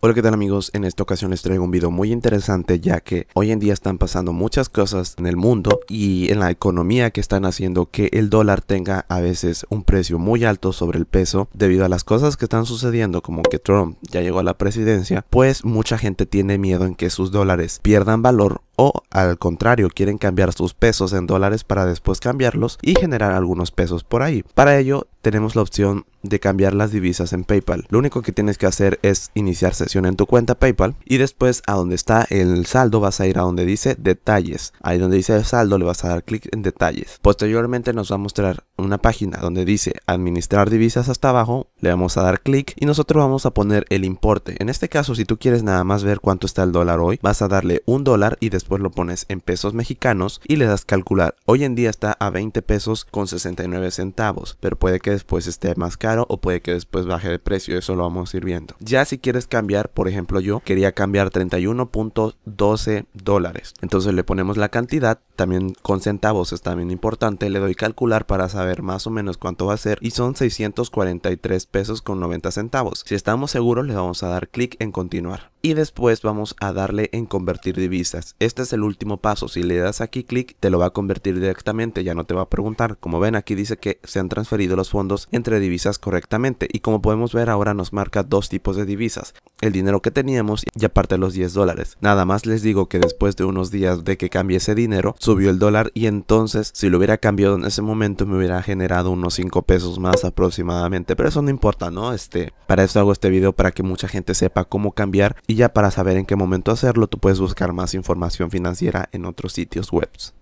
Hola qué tal amigos, en esta ocasión les traigo un video muy interesante ya que hoy en día están pasando muchas cosas en el mundo y en la economía que están haciendo que el dólar tenga a veces un precio muy alto sobre el peso debido a las cosas que están sucediendo como que Trump ya llegó a la presidencia pues mucha gente tiene miedo en que sus dólares pierdan valor o al contrario quieren cambiar sus pesos en dólares para después cambiarlos y generar algunos pesos por ahí. Para ello tenemos la opción de cambiar las divisas en PayPal. Lo único que tienes que hacer es iniciar sesión en tu cuenta PayPal y después a donde está el saldo vas a ir a donde dice detalles. Ahí donde dice saldo le vas a dar clic en detalles. Posteriormente nos va a mostrar una página donde dice administrar divisas hasta abajo. Le vamos a dar clic y nosotros vamos a poner el importe. En este caso si tú quieres nada más ver cuánto está el dólar hoy vas a darle un dólar y después pues lo pones en pesos mexicanos y le das calcular. Hoy en día está a 20 pesos con 69 centavos, pero puede que después esté más caro o puede que después baje de precio, eso lo vamos a ir viendo. Ya si quieres cambiar, por ejemplo yo quería cambiar 31.12 dólares, entonces le ponemos la cantidad, también con centavos es también importante, le doy calcular para saber más o menos cuánto va a ser y son 643 pesos con 90 centavos. Si estamos seguros le vamos a dar clic en continuar y después vamos a darle en convertir divisas. Este es el último paso, si le das aquí clic te lo va a convertir directamente, ya no te va a preguntar. Como ven aquí dice que se han transferido los fondos entre divisas correctamente y como podemos ver ahora nos marca dos tipos de divisas el dinero que teníamos y aparte los 10 dólares. Nada más les digo que después de unos días de que cambié ese dinero, subió el dólar y entonces si lo hubiera cambiado en ese momento me hubiera generado unos 5 pesos más aproximadamente. Pero eso no importa, ¿no? Este, para eso hago este video para que mucha gente sepa cómo cambiar y ya para saber en qué momento hacerlo, tú puedes buscar más información financiera en otros sitios webs.